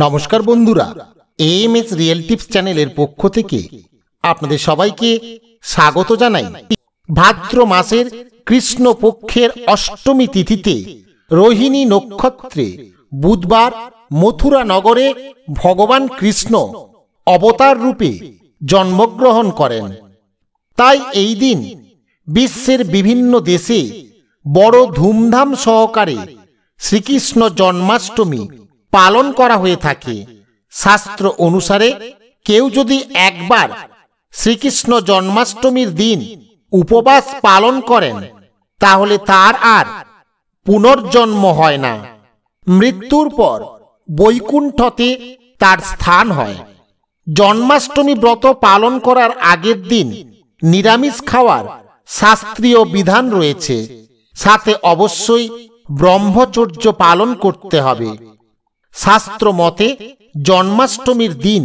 নমস্কার বন্ধুরা M S real tips চ্যানেলের পক্ষ থেকে আপনাদের সবাইকে স্বাগত জানাই ভাদ্র মাসের কৃষ্ণপক্ষের অষ্টমী তিথিতে রোহিণী নক্ষত্রে বুধবার মথুরা নগরে ভগবান কৃষ্ণ অবতার রূপে জন্মগ্রহণ করেন তাই এই দিন বিশ্বের বিভিন্ন দেশে বড় ধুমধাম সহকারে শ্রীকৃষ্ণ জন্মাষ্টমী পালন করা হয়ে থাকে শাস্ত্র অনুসারে কেউ যদি একবার শ্রীকৃষ্ণ জন্মাষ্টমীর দিন উপবাস পালন করেন তাহলে তার আর পুনর্জন্ম হয় না মৃত্যুর পর বৈকুণ্ঠতে তার স্থান হয় জন্মাষ্টমী ব্রত পালন করার আগের দিন নিরামিষ খাওয়ার শাস্ত্রীয় বিধান রয়েছে সাথে অবশ্যই ব্রহ্মচর্য পালন করতে হবে শাস্ত্র মতে জন্মাষ্টমীর দিন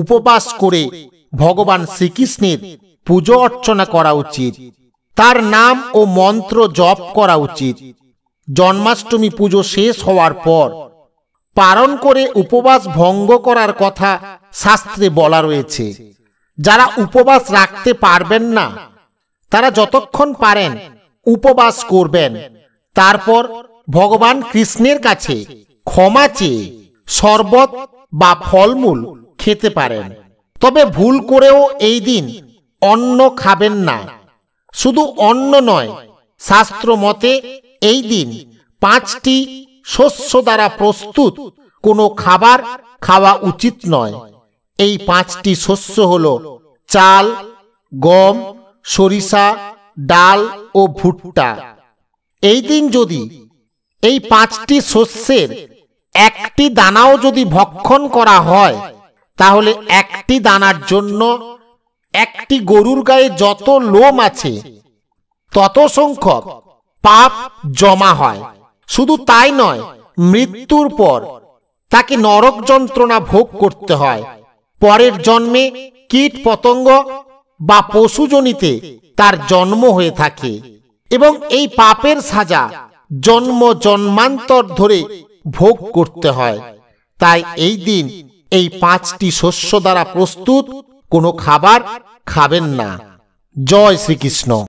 উপবাস করে ভগবান শ্রীকৃষ্ণের পুজো অর্চনা করা উচিত তার নাম ও মন্ত্র জপ করা উচিত জন্মাষ্টমী পুজো শেষ হওয়ার পর পারণ করে উপবাস ভঙ্গ করার কথা শাস্ত্রে বলা রয়েছে যারা উপবাস রাখতে পারবেন না তারা যতক্ষণ পারেন উপবাস করবেন তারপর ভগবান কৃষ্ণের কাছে ক্ষমা চেয়ে শরবত বা ফলমূল খেতে পারেন তবে ভুল করেও এই দিন অন্ন খাবেন না শুধু অন্ন নয় শাস্ত্র মতে এই দিন পাঁচটি শস্য দ্বারা প্রস্তুত কোনো খাবার খাওয়া উচিত নয় এই পাঁচটি শস্য হল চাল গম সরিষা ডাল ও ভুট্টা এই দিন যদি এই পাঁচটি শস্যের একটি দানাও যদি ভক্ষণ করা হয় তাহলে একটি দানার জন্য একটি গরুর গায়ে যত লোম আছে তত সংখ্যক পাপ জমা হয় শুধু তাই নয় মৃত্যুর পর তাকে নরক যন্ত্রণা ভোগ করতে হয় পরের জন্মে কীট পতঙ্গ বা পশুজনিতে তার জন্ম হয়ে থাকে এবং এই পাপের সাজা জন্ম জন্মান্তর ধরে ভোগ করতে হয় তাই এই দিন এই পাঁচটি শস্য দ্বারা প্রস্তুত কোনো খাবার খাবেন না জয় শ্রীকৃষ্ণ